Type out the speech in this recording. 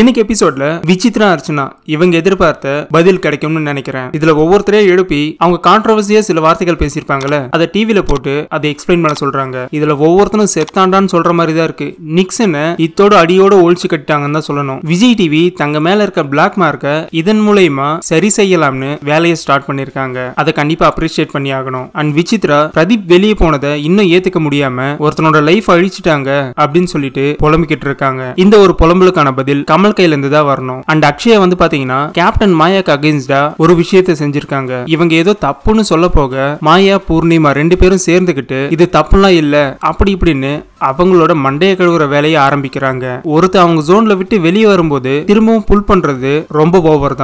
இன்னைக்கு எபிசோட்ல விசித்ரா அர்ச்சனா இவங்க எதிர்பார்த்த பதில் கிடைக்கும்னு நினைக்கிறேன் இதுல ஒவ்வொருத்தரையும் எழுப்பி அவங்க கான்ட்ரவர்சியா சில வார்த்தைகள் பேசியிருப்பாங்கல்ல அதை டிவில போட்டு அதை எக்ஸ்பிளைன் பண்ண சொல்றாங்க இதுல ஒவ்வொருத்தரும் செத்தாண்டான்னு சொல்ற மாதிரி தான் இருக்கு நிக்சன் இத்தோட அடியோட ஒழிச்சு கட்டாங்கன்னு தான் சொல்லணும் விஜய் டிவி தங்க மேல இருக்க பிளாக் மார்க்க இதன் மூலயமா சரி செய்யலாம்னு வேலையை ஸ்டார்ட் பண்ணிருக்காங்க அதை கண்டிப்பா அப்ரிஷியேட் பண்ணி ஆகணும் அண்ட் விசித்ரா பிரதீப் வெளியே போனதை இன்னும் ஏத்துக்க முடியாம ஒருத்தனோட லைஃப் அழிச்சிட்டாங்க அப்படின்னு சொல்லிட்டு புலம்பிக்கிட்டு இருக்காங்க இந்த ஒரு புலம்புக்கான பதில் கமல் கமல் கையில இருந்து தான் வரணும் அண்ட் அக்ஷய வந்து பாத்தீங்கன்னா கேப்டன் மாயாக்கு அகேன்ஸ்டா ஒரு விஷயத்தை செஞ்சிருக்காங்க இவங்க ஏதோ தப்புன்னு சொல்ல போக மாயா பூர்ணிமா ரெண்டு பேரும் சேர்ந்துகிட்டு இது தப்புலாம் இல்ல அப்படி இப்படின்னு அவங்களோட மண்டையை கழுவுற வேலையை ஆரம்பிக்கிறாங்க ஒருத்தர் அவங்க ஜோன்ல விட்டு வெளியே வரும்போது திரும்பவும் புல் பண்றது ரொம்ப ஓவர் தான்